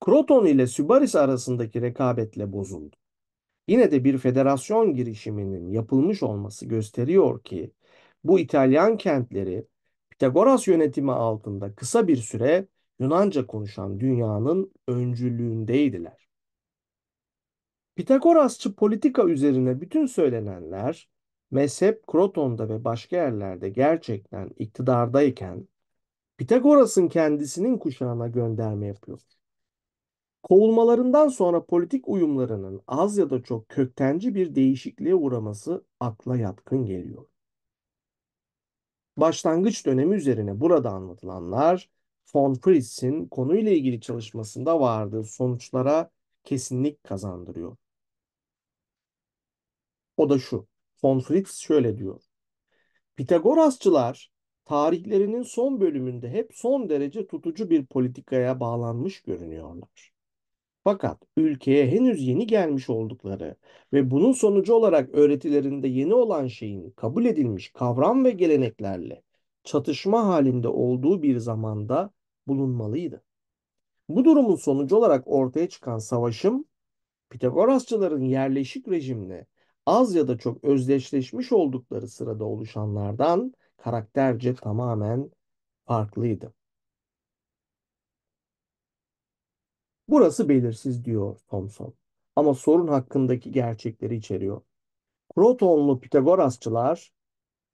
Kroton ile Sübaris arasındaki rekabetle bozuldu. Yine de bir federasyon girişiminin yapılmış olması gösteriyor ki bu İtalyan kentleri Pitagoras yönetimi altında kısa bir süre Yunanca konuşan dünyanın öncülüğündeydiler. Pitagorasçı politika üzerine bütün söylenenler mezhep Kroton'da ve başka yerlerde gerçekten iktidardayken Pitagoras'ın kendisinin kuşağına gönderme yapıyor. Kovulmalarından sonra politik uyumlarının az ya da çok köktenci bir değişikliğe uğraması akla yatkın geliyor. Başlangıç dönemi üzerine burada anlatılanlar von Fritz'in konuyla ilgili çalışmasında vardığı sonuçlara kesinlik kazandırıyor. O da şu. Pomfrits şöyle diyor. Pitagorasçılar tarihlerinin son bölümünde hep son derece tutucu bir politikaya bağlanmış görünüyorlar. Fakat ülkeye henüz yeni gelmiş oldukları ve bunun sonucu olarak öğretilerinde yeni olan şeyin kabul edilmiş kavram ve geleneklerle çatışma halinde olduğu bir zamanda bulunmalıydı. Bu durumun sonucu olarak ortaya çıkan savaşım Pitagorasçıların yerleşik rejimle az ya da çok özdeşleşmiş oldukları sırada oluşanlardan karakterce tamamen farklıydı. Burası belirsiz diyor Thomson ama sorun hakkındaki gerçekleri içeriyor. Protonlu Pitagorasçılar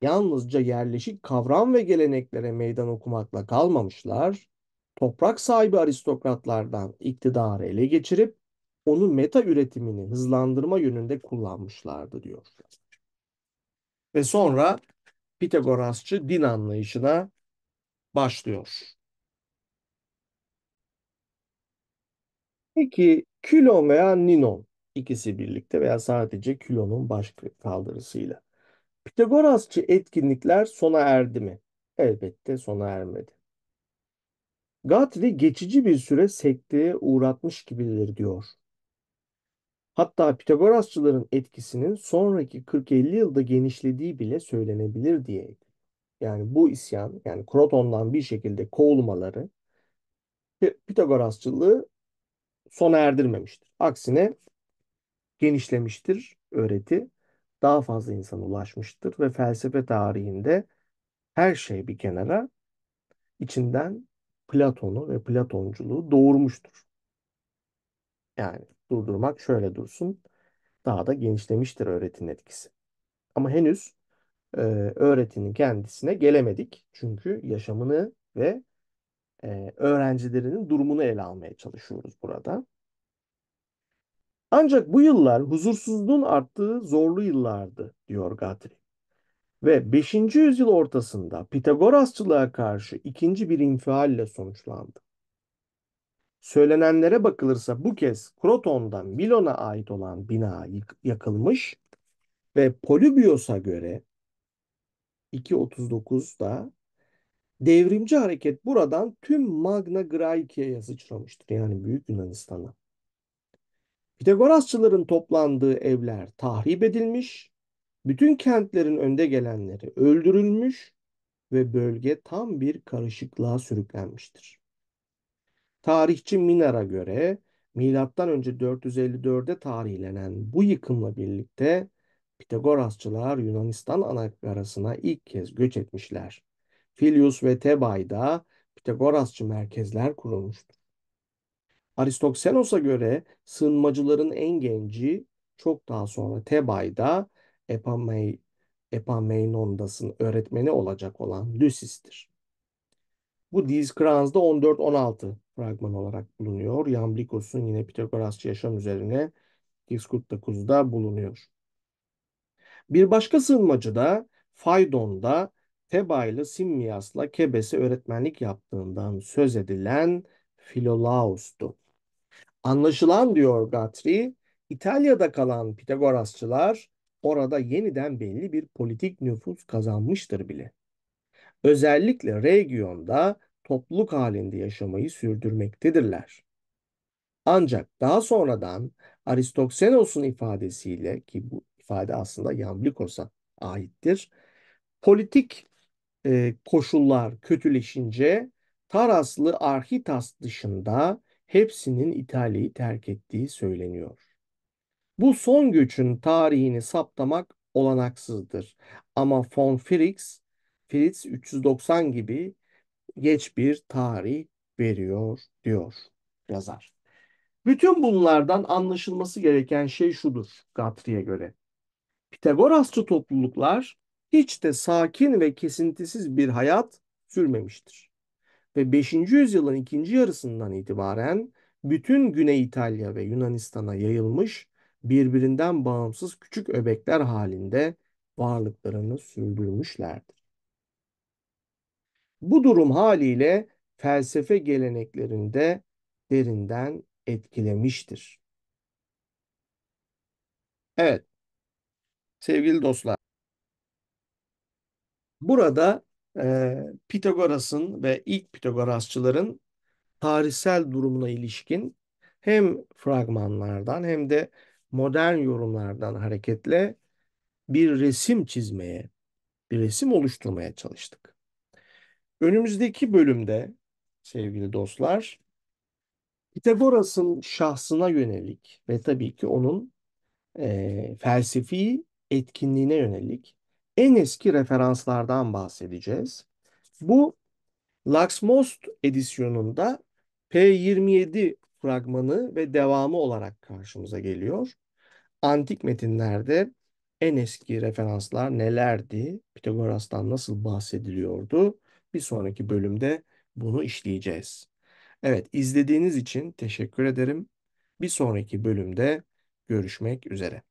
yalnızca yerleşik kavram ve geleneklere meydan okumakla kalmamışlar, toprak sahibi aristokratlardan iktidarı ele geçirip onu meta üretimini hızlandırma yönünde kullanmışlardı diyor. Ve sonra Pitagorasçı din anlayışına başlıyor. Peki kilo veya Ninon ikisi birlikte veya sadece kilonun baş kaldırısıyla. Pitagorasçı etkinlikler sona erdi mi? Elbette sona ermedi. Gatri geçici bir süre sekteye uğratmış gibidir diyor. Hatta Pitagorasçıların etkisinin sonraki 40-50 yılda genişlediği bile söylenebilir diye. Yani bu isyan, yani Kroton'dan bir şekilde kovulmaları Pitagorasçılığı sona erdirmemiştir. Aksine genişlemiştir öğreti. Daha fazla insana ulaşmıştır ve felsefe tarihinde her şey bir kenara içinden Platon'u ve Platonculuğu doğurmuştur. Yani durdurmak şöyle dursun. Daha da genişlemiştir öğretinin etkisi. Ama henüz e, öğretinin kendisine gelemedik. Çünkü yaşamını ve e, öğrencilerinin durumunu ele almaya çalışıyoruz burada. Ancak bu yıllar huzursuzluğun arttığı zorlu yıllardı diyor Gatri. Ve 5. yüzyıl ortasında Pitagorasçılığa karşı ikinci bir infialle sonuçlandı. Söylenenlere bakılırsa bu kez Kroton'dan Milon'a ait olan bina yakılmış ve Polybios'a göre 2.39'da devrimci hareket buradan tüm Magna Graecia'ya sıçramıştır. Yani Büyük Yunanistan'a. Pitagorasçıların toplandığı evler tahrip edilmiş, bütün kentlerin önde gelenleri öldürülmüş ve bölge tam bir karışıklığa sürüklenmiştir. Tarihçi Minar'a göre MÖ önce 454'e tarihlenen bu yıkımla birlikte Pitagorasçılar Yunanistan anakarasına ilk kez göç etmişler. Filius ve Tebay'da Pitagorasçı merkezler kurulmuştur. Aristoksenos'a göre sığınmacıların en genci çok daha sonra Tebay'da Epamey, Epameynondas'ın öğretmeni olacak olan Lüsis'tir. Bu Diz Krans'da 14-16 fragman olarak bulunuyor. Yamblikos'un yine Pitagorasçı yaşam üzerine Diskut 9'da bulunuyor. Bir başka sığınmacı da Faydon'da Teba ile Simmias'la Kebes'e öğretmenlik yaptığından söz edilen Filolaus'tu. Anlaşılan diyor Gatri, İtalya'da kalan Pitagorasçılar orada yeniden belli bir politik nüfus kazanmıştır bile. Özellikle Region'da topluluk halinde yaşamayı sürdürmektedirler. Ancak daha sonradan Aristoksenos'un ifadesiyle ki bu ifade aslında Yamblikos'a aittir. Politik e, koşullar kötüleşince Taraslı Arhitas dışında hepsinin İtalya'yı terk ettiği söyleniyor. Bu son göçün tarihini saptamak olanaksızdır. Ama von Frix, Fritz 390 gibi geç bir tarih veriyor diyor yazar. Bütün bunlardan anlaşılması gereken şey şudur Guthrie'ye göre. Pitagorasçı topluluklar hiç de sakin ve kesintisiz bir hayat sürmemiştir. Ve 5. yüzyılın ikinci yarısından itibaren bütün Güney İtalya ve Yunanistan'a yayılmış birbirinden bağımsız küçük öbekler halinde varlıklarını sürdürmüşlerdir. Bu durum haliyle felsefe geleneklerinde derinden etkilemiştir. Evet. Sevgili dostlar. Burada e, Pitagoras'ın ve ilk Pitagorasçıların tarihsel durumuna ilişkin hem fragmanlardan hem de modern yorumlardan hareketle bir resim çizmeye, bir resim oluşturmaya çalıştık. Önümüzdeki bölümde sevgili dostlar Pitagoras'ın şahsına yönelik ve tabii ki onun e, felsefi etkinliğine yönelik en eski referanslardan bahsedeceğiz. Bu Laxmost edisyonunda P27 fragmanı ve devamı olarak karşımıza geliyor. Antik metinlerde en eski referanslar nelerdi? Pitagoras'tan nasıl bahsediliyordu? Bir sonraki bölümde bunu işleyeceğiz. Evet, izlediğiniz için teşekkür ederim. Bir sonraki bölümde görüşmek üzere.